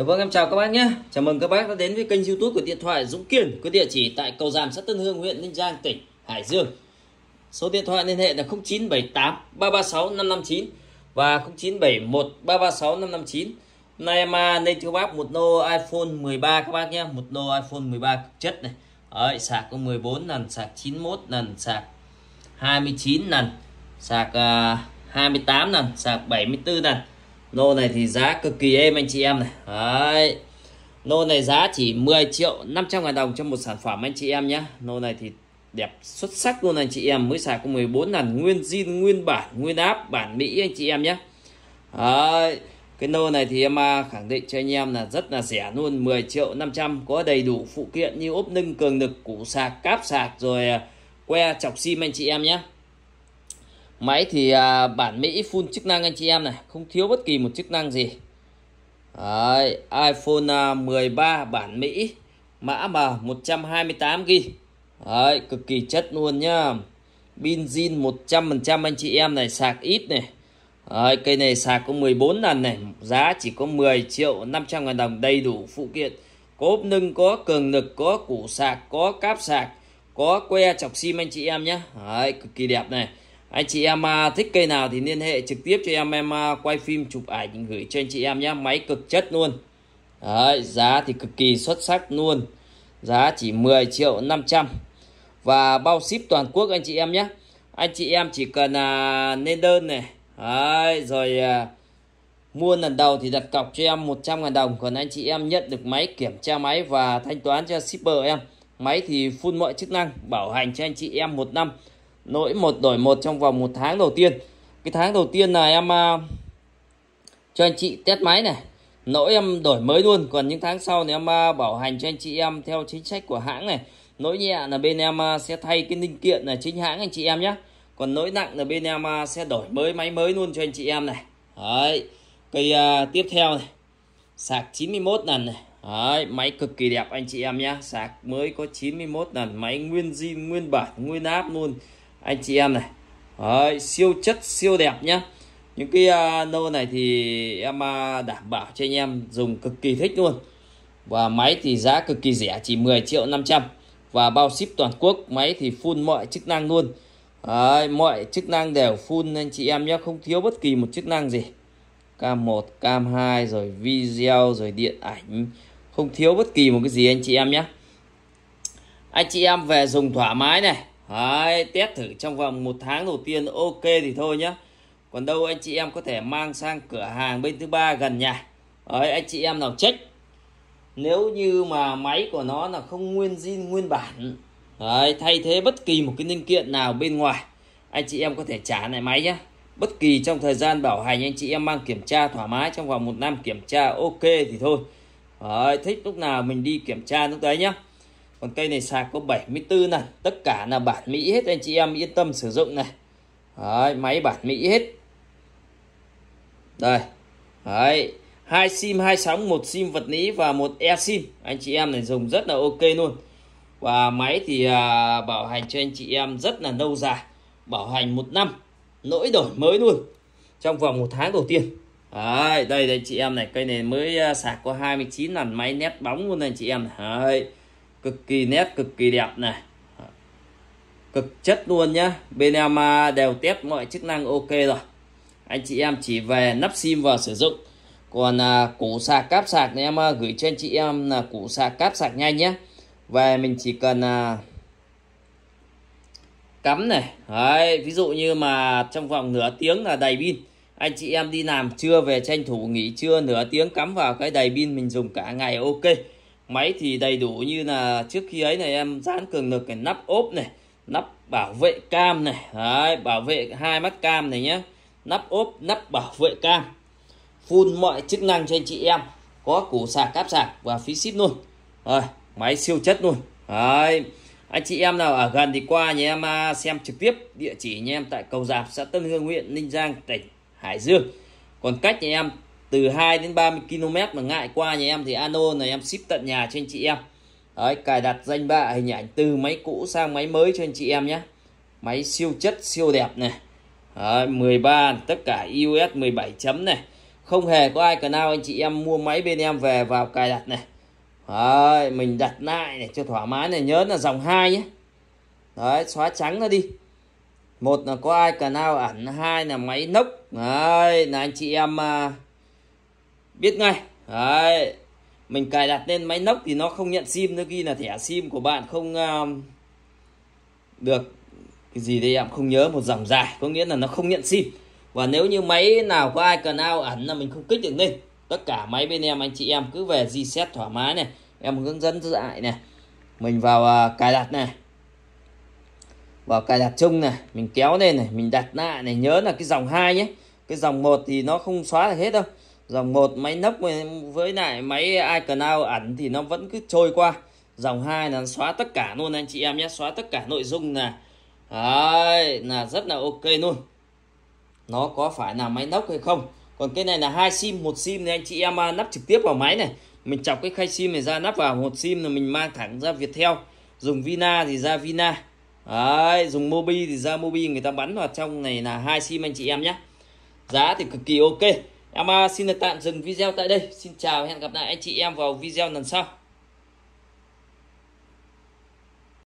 Dạ vâng em chào các bác nhé. Chào mừng các bác đã đến với kênh YouTube của điện thoại Dũng Kiên, có địa chỉ tại cầu Giàm xã Tân Hương, huyện Ninh Giang, tỉnh Hải Dương. Số điện thoại liên hệ là 0978 336 559 và 0971 336 559. nay em lên à, cho bác một lô iPhone 13 các bác nhé, một lô iPhone 13 cực chất này. Đấy, sạc có 14 lần, sạc 91 lần, sạc 29 lần, sạc uh, à, 28 lần, sạc 74 lần Nô này thì giá cực kỳ êm anh chị em này. Đấy. Nô này giá chỉ 10 triệu 500 ngàn đồng cho một sản phẩm anh chị em nhé. Nô này thì đẹp xuất sắc luôn anh chị em. Mới xài có 14 lần nguyên zin, nguyên bản, nguyên áp, bản Mỹ anh chị em nhé. Đấy. Cái nô này thì em à, khẳng định cho anh em là rất là rẻ luôn 10 triệu 500 có đầy đủ phụ kiện như ốp nâng cường lực củ sạc cáp sạc rồi à, que chọc sim anh chị em nhé Máy thì à, bản Mỹ full chức năng anh chị em này, không thiếu bất kỳ một chức năng gì. Đấy, iPhone 13 à, bản Mỹ, mã mà 128GB. Đấy, cực kỳ chất luôn nhá. Pin zin 100% anh chị em này, sạc ít này. Đấy, cây này sạc có 14 lần này, giá chỉ có 10 triệu 500 ngàn đồng đầy đủ phụ kiện. Có ốp nâng, có cường lực, có củ sạc, có cáp sạc, có que chọc sim anh chị em nhé. Đấy, cực kỳ đẹp này anh chị em à, thích cây nào thì liên hệ trực tiếp cho em em à, quay phim chụp ảnh gửi cho anh chị em nhé máy cực chất luôn Đấy, giá thì cực kỳ xuất sắc luôn giá chỉ 10 triệu 500 và bao ship toàn quốc anh chị em nhé anh chị em chỉ cần à, lên đơn này Đấy, rồi à, mua lần đầu thì đặt cọc cho em 100 ngàn đồng còn anh chị em nhận được máy kiểm tra máy và thanh toán cho shipper em máy thì full mọi chức năng bảo hành cho anh chị em một năm nỗi một đổi một trong vòng một tháng đầu tiên cái tháng đầu tiên là em à, cho anh chị test máy này nỗi em đổi mới luôn còn những tháng sau thì em à, bảo hành cho anh chị em theo chính sách của hãng này nỗi nhẹ là bên em à, sẽ thay cái linh kiện là chính hãng anh chị em nhé còn nỗi nặng là bên em sẽ đổi mới máy mới luôn cho anh chị em này đấy cây uh, tiếp theo này sạc 91 lần này Đấy, máy cực kỳ đẹp anh chị em nhé sạc mới có 91 lần máy nguyên zin nguyên bản nguyên áp luôn anh chị em này Đấy, siêu chất siêu đẹp nhá những cái uh, à, nô này thì em uh, đảm bảo cho anh em dùng cực kỳ thích luôn và máy thì giá cực kỳ rẻ chỉ 10 triệu 500 và bao ship toàn quốc máy thì full mọi chức năng luôn Đấy, mọi chức năng đều full anh chị em nhé không thiếu bất kỳ một chức năng gì cam 1 cam 2 rồi video rồi điện ảnh không thiếu bất kỳ một cái gì anh chị em nhé anh chị em về dùng thoải mái này Đấy, test thử trong vòng một tháng đầu tiên ok thì thôi nhá còn đâu anh chị em có thể mang sang cửa hàng bên thứ ba gần nhà Đấy, anh chị em nào check nếu như mà máy của nó là không nguyên zin nguyên bản Đấy, thay thế bất kỳ một cái linh kiện nào bên ngoài anh chị em có thể trả lại máy nhé bất kỳ trong thời gian bảo hành anh chị em mang kiểm tra thoải mái trong vòng một năm kiểm tra ok thì thôi Đấy, thích lúc nào mình đi kiểm tra lúc đấy nhé còn cây này sạc có 74 này tất cả là bản Mỹ hết anh chị em yên tâm sử dụng này Đấy, máy bản Mỹ hết đây Đấy, hai sim hai sóng một sim vật lý và một e sim anh chị em này dùng rất là ok luôn và máy thì à, bảo hành cho anh chị em rất là lâu dài bảo hành một năm nỗi đổi mới luôn trong vòng một tháng đầu tiên Đấy, đây đây chị em này cây này mới à, sạc có 29 lần máy nét bóng luôn anh chị em Đấy cực kỳ nét cực kỳ đẹp này cực chất luôn nhá bên em à, đều test mọi chức năng ok rồi anh chị em chỉ về nắp sim và sử dụng còn à, củ sạc cáp sạc này em à, gửi cho anh chị em là củ sạc cáp sạc nhanh nhé về mình chỉ cần cắm này Đấy, ví dụ như mà trong vòng nửa tiếng là đầy pin anh chị em đi làm trưa về tranh thủ nghỉ trưa nửa tiếng cắm vào cái đầy pin mình dùng cả ngày ok máy thì đầy đủ như là trước khi ấy này em dán cường lực này nắp ốp này nắp bảo vệ cam này Đấy, bảo vệ hai mắt cam này nhé nắp ốp nắp bảo vệ cam full mọi chức năng cho anh chị em có củ sạc cáp sạc và phí ship luôn rồi máy siêu chất luôn Đấy. anh chị em nào ở gần thì qua nhà em à, xem trực tiếp địa chỉ nhà em tại cầu giạp xã Tân Hương huyện Ninh Giang tỉnh Hải Dương còn cách nhà em từ 2 đến 30 km mà ngại qua nhà em thì ano này em ship tận nhà cho anh chị em Đấy, cài đặt danh bạ hình ảnh từ máy cũ sang máy mới cho anh chị em nhé máy siêu chất siêu đẹp này Đấy, 13 tất cả iOS 17 chấm này không hề có ai nào anh chị em mua máy bên em về vào cài đặt này Đấy, mình đặt lại này cho thoải mái này nhớ là dòng 2 nhé Đấy, xóa trắng nó đi một là có ai nào ẩn hai là máy nốc Đấy, là anh chị em à, biết ngay đấy mình cài đặt lên máy nóc thì nó không nhận sim nó ghi là thẻ sim của bạn không um, được cái gì đây em không nhớ một dòng dài có nghĩa là nó không nhận sim và nếu như máy nào có ai cần ao ẩn là mình không kích được lên tất cả máy bên em anh chị em cứ về reset thoải mái này em hướng dẫn lại này mình vào uh, cài đặt này vào cài đặt chung này mình kéo lên này mình đặt lại này nhớ là cái dòng hai nhé cái dòng một thì nó không xóa được hết đâu dòng 1 máy nấp với lại máy iCloud ẩn thì nó vẫn cứ trôi qua dòng 2 là xóa tất cả luôn anh chị em nhé xóa tất cả nội dung là Đấy, là rất là ok luôn nó có phải là máy nấp hay không còn cái này là hai sim một sim thì anh chị em à, nắp trực tiếp vào máy này mình chọc cái khay sim này ra nắp vào một sim là mình mang thẳng ra Viettel dùng Vina thì ra Vina Đấy, dùng Mobi thì ra Mobi người ta bắn vào trong này là hai sim anh chị em nhé giá thì cực kỳ ok em xin được tạm dừng video tại đây xin chào hẹn gặp lại anh chị em vào video lần sau